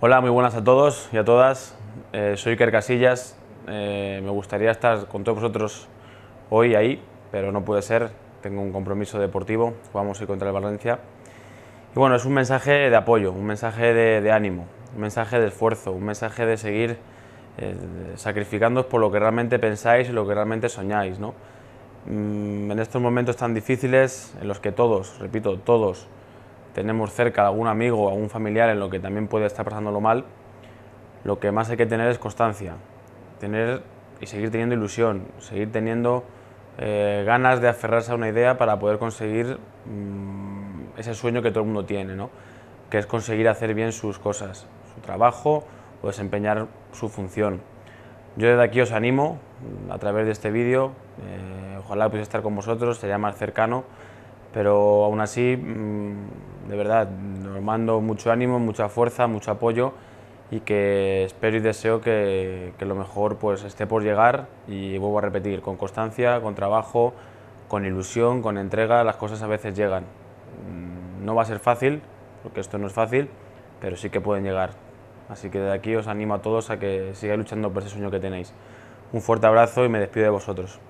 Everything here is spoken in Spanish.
Hola, muy buenas a todos y a todas. Eh, soy Iker Casillas. Eh, me gustaría estar con todos vosotros hoy ahí, pero no puede ser. Tengo un compromiso deportivo. Jugamos hoy contra el Valencia. Y bueno, es un mensaje de apoyo, un mensaje de, ánimo, un mensaje de esfuerzo, un mensaje de seguir eh, sacrificándoos por lo que realmente pensáis y lo que realmente soñáis. ¿no? Mm, en estos momentos tan difíciles, en los que todos, repito, todos, tenemos cerca algún amigo o algún familiar en lo que también puede estar pasándolo mal, lo que más hay que tener es constancia, tener y seguir teniendo ilusión, seguir teniendo eh, ganas de aferrarse a una idea para poder conseguir mm, ese sueño que todo el mundo tiene, ¿no? que es conseguir hacer bien sus cosas, su trabajo o desempeñar su función. Yo desde aquí os animo a través de este vídeo, eh, ojalá pudiese estar con vosotros, sería más cercano, pero aún así mm, de verdad, os mando mucho ánimo, mucha fuerza, mucho apoyo y que espero y deseo que, lo mejor pues esté por llegar y vuelvo a repetir, con constancia, con trabajo, con ilusión, con entrega, las cosas a veces llegan. Mm, no va a ser fácil, porque esto no es fácil, pero sí que pueden llegar. Así que de aquí os animo a todos a que sigáis luchando por ese sueño que tenéis. Un fuerte abrazo y me despido de vosotros.